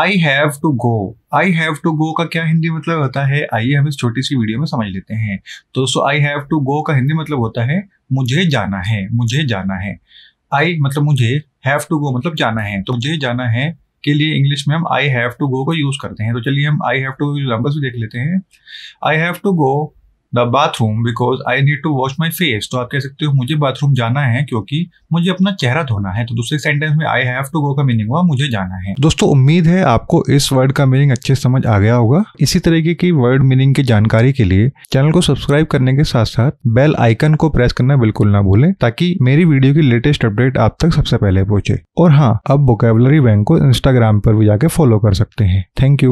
I have to go I have to go का क्या हिंदी मतलब होता है आइए हम इस छोटी सी वीडियो में समझ लेते हैं तो सो आई हैव टू गो का हिंदी मतलब होता है मुझे जाना है मुझे जाना है आई मतलब मुझे हैव टू गो मतलब जाना है तो मुझे जाना है के लिए इंग्लिश में हम आई हैव टू गो को यूज करते हैं तो चलिए हम आई हैव टू एग्जाम्पल्स भी देख लेते हैं I have to go the bathroom because I need to wash my face तो आप कह सकते हो मुझे बाथरूम जाना है क्योंकि मुझे अपना चेहरा धोना है तो दूसरे सेंटेंस में आई हैव टू गो का मीनिंग हुआ मुझे जाना है दोस्तों उम्मीद है आपको इस वर्ड का मीनिंग अच्छे समझ आ गया होगा इसी तरीके की वर्ड मीनिंग की जानकारी के लिए चैनल को सब्सक्राइब करने के साथ साथ बेल आइकन को प्रेस करना बिल्कुल ना भूलें ताकि मेरी वीडियो की लेटेस्ट अपडेट आप तक सबसे पहले पहुंचे और हाँ अब वोकेबलरी बैंक को इंस्टाग्राम पर भी जाके फॉलो कर सकते हैं थैंक यू